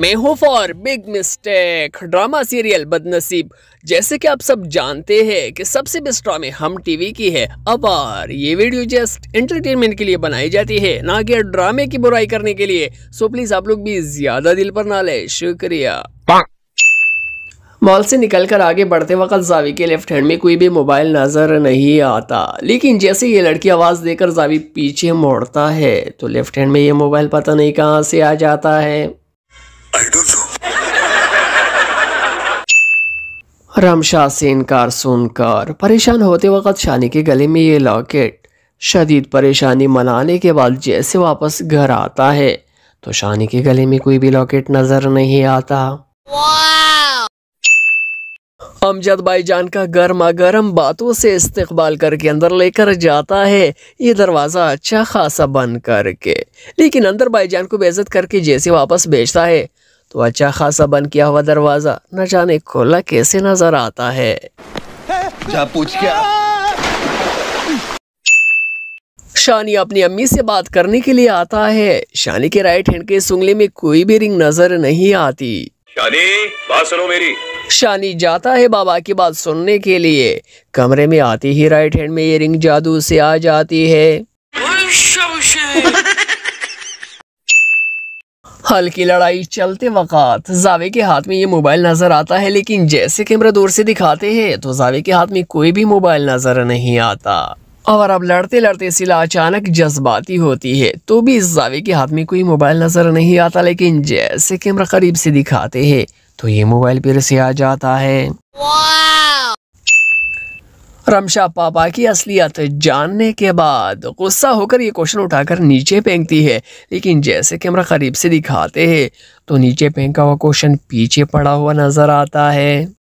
मैं हूँ for big mistake drama serial Badnaseeb जैसे कि आप सब जानते हैं कि सबसे बेस्ट ड्रामे हम टीवी की है अब और ये वीडियो जस्ट एंटरटेनमेंट के लिए बनाई जाती है ना कि ड्रामे की बुराई करने के लिए सो प्लीज आप लोग भी ज्यादा दिल पर ना ले शुक्रिया मॉल से निकलकर आगे बढ़ते वक्त जावी के लेफ्ट हैंड में कोई भी मोबाइल नज़र नहीं आता लेकिन जैसे ये लड़की आवाज़ देकर जावी पीछे मोड़ता है तो लेफ्ट हैंड में ये मोबाइल पता नहीं कहाँ से आ जाता है रमशाह से इनकार सुनकर परेशान होते वक्त शानी के गले में ये लॉकेट शदीद परेशानी मनाने के बाद जैसे वापस घर आता है तो शानी के गले में कोई भी लॉकेट नजर नहीं आता अमजद जान का गर्मा गर्म बातों से इस्तकबाल करके अंदर लेकर जाता है ये दरवाज़ा अच्छा खासा बंद करके लेकिन अंदर जान को बेजत करके जैसे वापस भेजता है तो अच्छा खासा बन किया हुआ दरवाज़ा न जाने खोला कैसे नजर आता है जा पूछ क्या शानी अपनी अम्मी से बात करने के लिए आता है शानी के राइट हैंड के सुंगले में कोई भी रिंग नजर नहीं आती शानी बात सुनो मेरी शानी जाता है बाबा की बात सुनने के लिए कमरे में आती ही राइट हैंड में ये रिंग जादू से आ जाती है हल्की लड़ाई चलते वक़ात जावे के हाथ में ये मोबाइल नज़र आता है लेकिन जैसे कैमरा दूर से दिखाते हैं तो जावे के हाथ में कोई भी मोबाइल नज़र नहीं आता और अब लड़ते लड़ते सिला अचानक जज्बाती होती है तो भी इस जावे के हाथ में कोई मोबाइल नज़र नहीं आता लेकिन जैसे कैमरा करीब से दिखाते हैं तो ये मोबाइल फिर से आ जाता है रमशा पापा की असलियत जानने के बाद गुस्सा होकर ये क्वेश्चन उठाकर नीचे फेंकती है लेकिन जैसे कैमरा करीब से दिखाते हैं तो नीचे फेंका हुआ क्वेश्चन पीछे पड़ा हुआ नज़र आता है